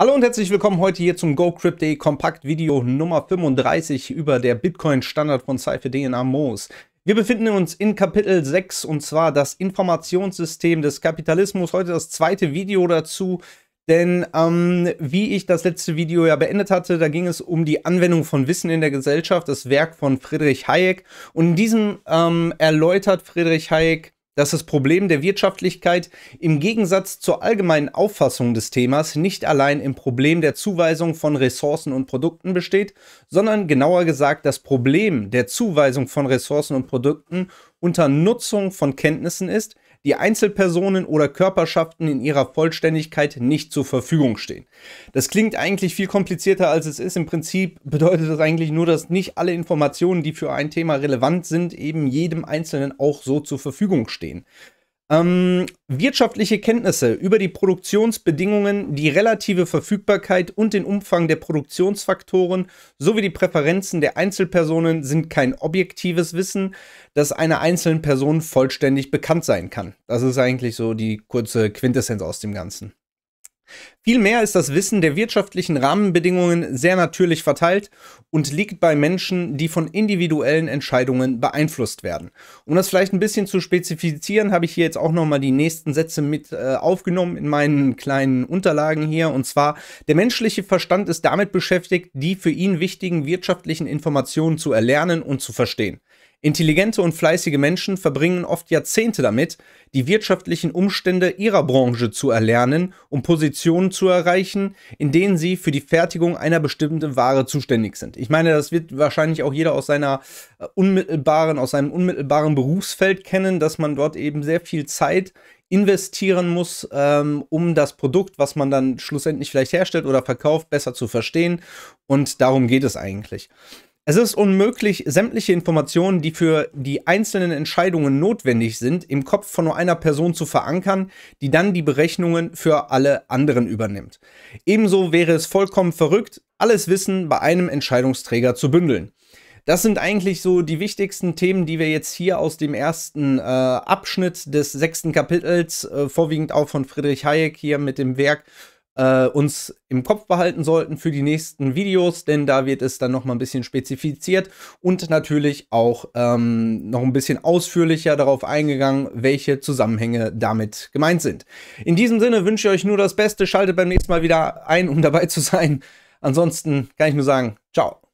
Hallo und herzlich willkommen heute hier zum GoCryptDay Kompakt Video Nummer 35 über der Bitcoin Standard von Cypher DNA Moos. Wir befinden uns in Kapitel 6 und zwar das Informationssystem des Kapitalismus. Heute das zweite Video dazu, denn ähm, wie ich das letzte Video ja beendet hatte, da ging es um die Anwendung von Wissen in der Gesellschaft, das Werk von Friedrich Hayek. Und in diesem ähm, erläutert Friedrich Hayek dass das Problem der Wirtschaftlichkeit im Gegensatz zur allgemeinen Auffassung des Themas nicht allein im Problem der Zuweisung von Ressourcen und Produkten besteht, sondern genauer gesagt das Problem der Zuweisung von Ressourcen und Produkten unter Nutzung von Kenntnissen ist, die Einzelpersonen oder Körperschaften in ihrer Vollständigkeit nicht zur Verfügung stehen. Das klingt eigentlich viel komplizierter, als es ist. Im Prinzip bedeutet das eigentlich nur, dass nicht alle Informationen, die für ein Thema relevant sind, eben jedem Einzelnen auch so zur Verfügung stehen. Ähm, wirtschaftliche Kenntnisse über die Produktionsbedingungen, die relative Verfügbarkeit und den Umfang der Produktionsfaktoren sowie die Präferenzen der Einzelpersonen sind kein objektives Wissen, das einer einzelnen Person vollständig bekannt sein kann. Das ist eigentlich so die kurze Quintessenz aus dem Ganzen. Vielmehr ist das Wissen der wirtschaftlichen Rahmenbedingungen sehr natürlich verteilt und liegt bei Menschen, die von individuellen Entscheidungen beeinflusst werden. Um das vielleicht ein bisschen zu spezifizieren, habe ich hier jetzt auch nochmal die nächsten Sätze mit äh, aufgenommen in meinen kleinen Unterlagen hier. Und zwar, der menschliche Verstand ist damit beschäftigt, die für ihn wichtigen wirtschaftlichen Informationen zu erlernen und zu verstehen. Intelligente und fleißige Menschen verbringen oft Jahrzehnte damit, die wirtschaftlichen Umstände ihrer Branche zu erlernen, um Positionen zu erreichen, in denen sie für die Fertigung einer bestimmten Ware zuständig sind. Ich meine, das wird wahrscheinlich auch jeder aus seiner äh, unmittelbaren, aus seinem unmittelbaren Berufsfeld kennen, dass man dort eben sehr viel Zeit investieren muss, ähm, um das Produkt, was man dann schlussendlich vielleicht herstellt oder verkauft, besser zu verstehen. Und darum geht es eigentlich. Es ist unmöglich, sämtliche Informationen, die für die einzelnen Entscheidungen notwendig sind, im Kopf von nur einer Person zu verankern, die dann die Berechnungen für alle anderen übernimmt. Ebenso wäre es vollkommen verrückt, alles Wissen bei einem Entscheidungsträger zu bündeln. Das sind eigentlich so die wichtigsten Themen, die wir jetzt hier aus dem ersten äh, Abschnitt des sechsten Kapitels, äh, vorwiegend auch von Friedrich Hayek hier mit dem Werk äh, uns im Kopf behalten sollten für die nächsten Videos, denn da wird es dann nochmal ein bisschen spezifiziert und natürlich auch ähm, noch ein bisschen ausführlicher darauf eingegangen, welche Zusammenhänge damit gemeint sind. In diesem Sinne wünsche ich euch nur das Beste, schaltet beim nächsten Mal wieder ein, um dabei zu sein. Ansonsten kann ich nur sagen, ciao.